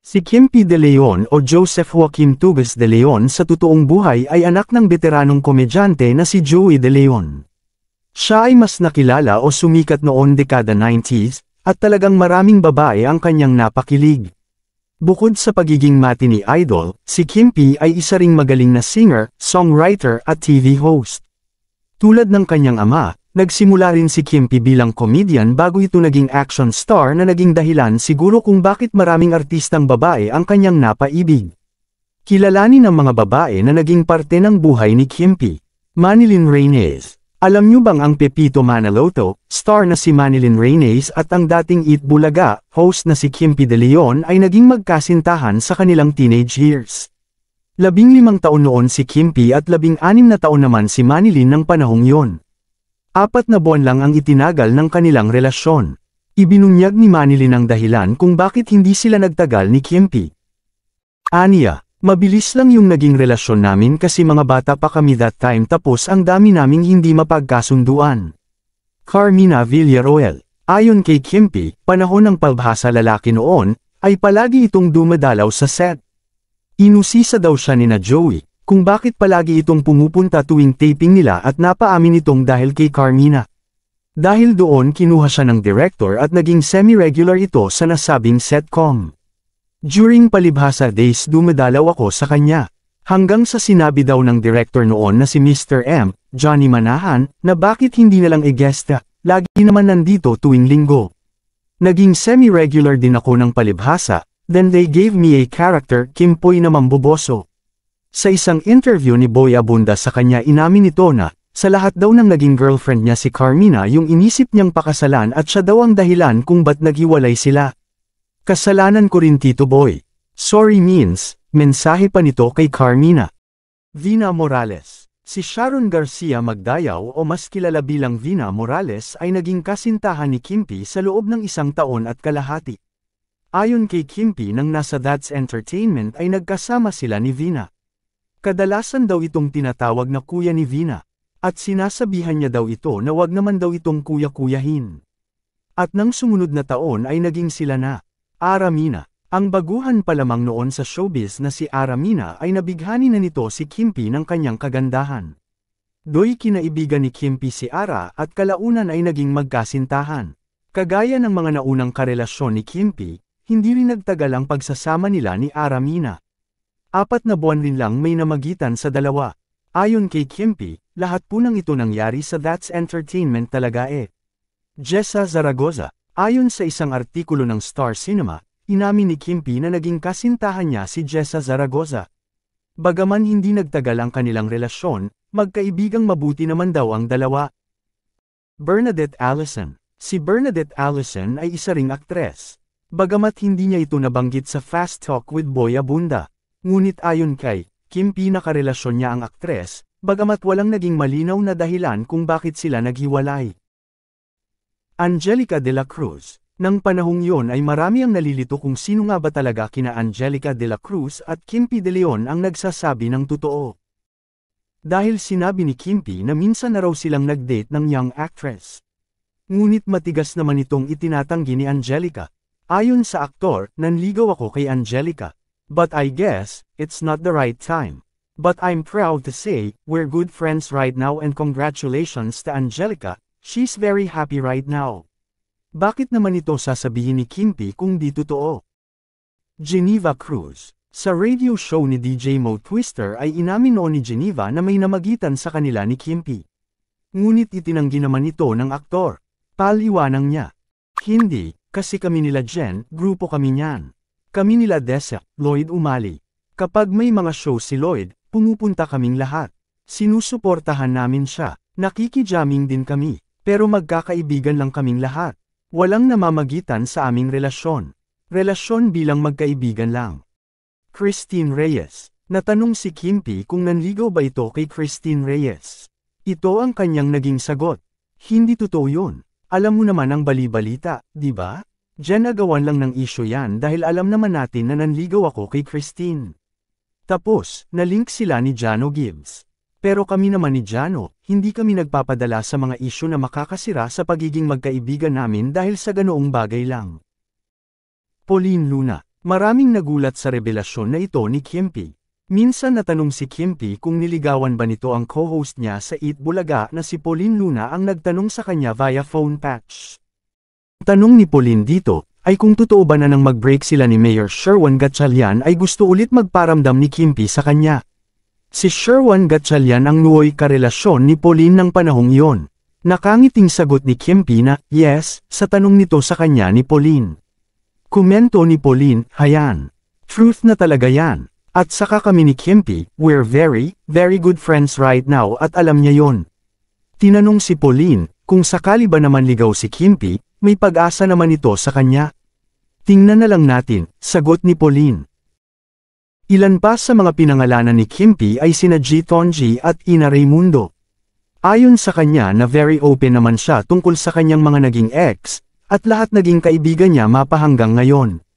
Si Kimpi de Leon o Joseph Joaquin Tugas de Leon sa totoong buhay ay anak ng veteranong komedyante na si Joey de Leon. Siya ay mas nakilala o sumikat noon dekada 90s, at talagang maraming babae ang kanyang napakilig. Bukod sa pagiging matini idol, si Kimpi ay isa ring magaling na singer, songwriter at TV host. Tulad ng kanyang ama, Nagsimula rin si Kimpi bilang comedian bago ito naging action star na naging dahilan siguro kung bakit maraming artistang babae ang kanyang napaibig. Kilalanin ng mga babae na naging parte ng buhay ni Kimpi. Manilyn Reynes Alam nyo bang ang Pepito Manaloto, star na si Manilyn Reynes at ang dating Eat Bulaga, host na si Kimpi De Leon ay naging magkasintahan sa kanilang teenage years. Labing limang taon noon si Kimpi at labing anim na taon naman si Manilyn ng panahong yon. Apat na buwan lang ang itinagal ng kanilang relasyon. Ibinunyag ni Manilin ang dahilan kung bakit hindi sila nagtagal ni Kimpi. Aniya, mabilis lang yung naging relasyon namin kasi mga bata pa kami that time tapos ang dami naming hindi mapagkasunduan. Carmina Villaroel, ayon kay Kimpi, panahon ng palbhasa lalaki noon, ay palagi itong dumadalaw sa set. Inusisa daw siya ni na Joey, kung bakit palagi itong pumupunta tuwing taping nila at napaamin itong dahil kay Carmina. Dahil doon kinuha siya ng director at naging semi-regular ito sa nasabing setcom. During palibhasa days dumadalaw ako sa kanya. Hanggang sa sinabi daw ng director noon na si Mr. M, Johnny Manahan, na bakit hindi nalang igesta, lagi naman nandito tuwing linggo. Naging semi-regular din ako ng palibhasa, then they gave me a character, Kim Poy na mamboboso. Sa isang interview ni Boy Abunda sa kanya inamin ito na, sa lahat daw ng naging girlfriend niya si Carmina yung inisip niyang pakasalan at siya daw ang dahilan kung ba't naghiwalay sila. Kasalanan ko rin Tito Boy. Sorry means, mensahe pa nito kay Carmina. Vina Morales Si Sharon Garcia Magdayaw o mas kilala bilang Vina Morales ay naging kasintahan ni Kimpi sa loob ng isang taon at kalahati. Ayon kay Kimpi nang nasa That's Entertainment ay nagkasama sila ni Vina. Kadalasan daw itong tinatawag na kuya ni Vina, at sinasabihan niya daw ito na wag naman daw itong kuya-kuyahin. At nang sumunod na taon ay naging sila na, Aramina. Ang baguhan pa lamang noon sa showbiz na si Aramina ay nabighani na nito si Kimpi ng kanyang kagandahan. Do'y kinaibigan ni Kimpi si Ara at kalaunan ay naging magkasintahan. Kagaya ng mga naunang karelasyon ni Kimpi, hindi rin nagtagal ang pagsasama nila ni Aramina. Apat na buwan din lang may namagitan sa dalawa. Ayon kay Kimpi, lahat po ng ito nangyari sa That's Entertainment talaga eh. Jessa Zaragoza, ayon sa isang artikulo ng Star Cinema, inamin ni Kimpi na naging kasintahan niya si Jessa Zaragoza. Bagaman hindi nagtagal ang kanilang relasyon, magkaibigang mabuti naman daw ang dalawa. Bernadette Allison Si Bernadette Allison ay isa ring aktres. Bagamat hindi niya ito nabanggit sa Fast Talk with Boya Bunda. Ngunit ayon kay Kim pinakarelasyon niya ang aktres, bagamat walang naging malinaw na dahilan kung bakit sila naghiwalay. Angelica de la Cruz Nang panahong yon ay marami ang nalilito kung sino nga ba talaga kina Angelica de la Cruz at Kimpi de Leon ang nagsasabi ng totoo. Dahil sinabi ni Kimpi na minsan na raw silang nag-date ng young actress. Ngunit matigas naman itong itinatanggi ni Angelica. Ayon sa aktor, nanligaw ako kay Angelica. But I guess, it's not the right time. But I'm proud to say, we're good friends right now and congratulations to Angelica, she's very happy right now. Bakit naman ito sasabihin ni Kimpi kung di totoo? Geneva Cruz Sa radio show ni DJ Mo Twister ay inamin noon ni Geneva na may namagitan sa kanila ni Kimpi. Ngunit itinanggi naman ito ng aktor. Paliwanang niya. Hindi, kasi kami nila Jen, grupo kami niyan. Kami nila Desa, Lloyd umali. Kapag may mga show si Lloyd, pumupunta kaming lahat. Sinusuportahan namin siya, nakikijamming din kami, pero magkakaibigan lang kaming lahat. Walang namamagitan sa aming relasyon. Relasyon bilang magkaibigan lang. Christine Reyes Natanong si Kimpi kung nanligaw ba ito kay Christine Reyes. Ito ang kanyang naging sagot. Hindi totoo yun. Alam mo naman ang balibalita, di ba? Jen agawan lang ng isyo yan dahil alam naman natin na nanligaw ako kay Christine. Tapos, nalink sila ni Jano Gibbs. Pero kami naman ni Jano, hindi kami nagpapadala sa mga isyo na makakasira sa pagiging magkaibigan namin dahil sa ganoong bagay lang. Pauline Luna, maraming nagulat sa revelasyon na ito ni Kimpi. Minsan natanong si Kimpi kung niligawan ba nito ang co-host niya sa Eat Bulaga na si Pauline Luna ang nagtanong sa kanya via phone patch. Tanong ni Pauline dito, ay kung totoo ba na nang mag-break sila ni Mayor Sherwan Gatchalian ay gusto ulit magparamdam ni Kimpi sa kanya. Si Sherwan Gatchalian ang nuoy karelasyon ni Pauline ng panahong iyon. Nakangiting sagot ni Kimpi na, yes, sa tanong nito sa kanya ni Pauline. Kumento ni Pauline, hayan. Truth na talaga yan. At saka kami ni Kimpi, we're very, very good friends right now at alam niya yon. Tinanong si Pauline, kung sakali ba naman ligaw si Kimpi, may pag-asa naman ito sa kanya. Tingnan na lang natin, sagot ni Pauline. Ilan pa sa mga pinangalanan ni Kimpi ay sina G. Tonji at Ina Raimundo. Ayon sa kanya na very open naman siya tungkol sa kanyang mga naging ex, at lahat naging kaibigan niya mapahanggang ngayon.